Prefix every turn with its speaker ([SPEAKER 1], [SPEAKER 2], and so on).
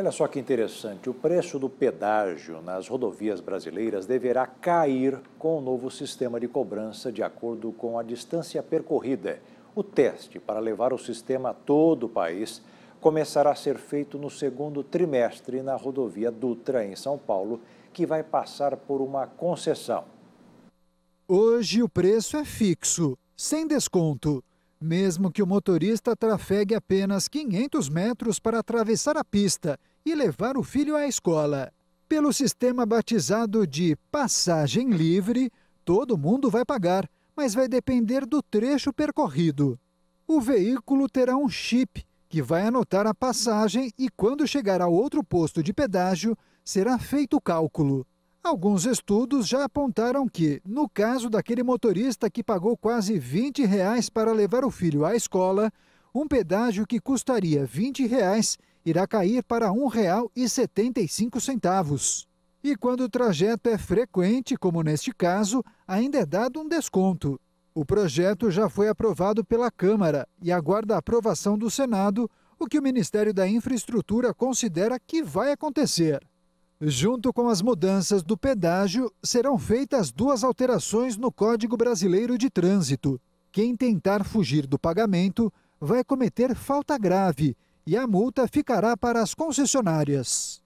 [SPEAKER 1] Olha só que interessante, o preço do pedágio nas rodovias brasileiras deverá cair com o novo sistema de cobrança de acordo com a distância percorrida. O teste para levar o sistema a todo o país começará a ser feito no segundo trimestre na rodovia Dutra, em São Paulo, que vai passar por uma concessão.
[SPEAKER 2] Hoje o preço é fixo, sem desconto. Mesmo que o motorista trafegue apenas 500 metros para atravessar a pista e levar o filho à escola. Pelo sistema batizado de passagem livre, todo mundo vai pagar, mas vai depender do trecho percorrido. O veículo terá um chip que vai anotar a passagem e, quando chegar ao outro posto de pedágio, será feito o cálculo. Alguns estudos já apontaram que, no caso daquele motorista que pagou quase 20 reais para levar o filho à escola, um pedágio que custaria 20 reais irá cair para R$ 1,75. E quando o trajeto é frequente, como neste caso, ainda é dado um desconto. O projeto já foi aprovado pela Câmara e aguarda a aprovação do Senado, o que o Ministério da Infraestrutura considera que vai acontecer. Junto com as mudanças do pedágio, serão feitas duas alterações no Código Brasileiro de Trânsito. Quem tentar fugir do pagamento vai cometer falta grave e a multa ficará para as concessionárias.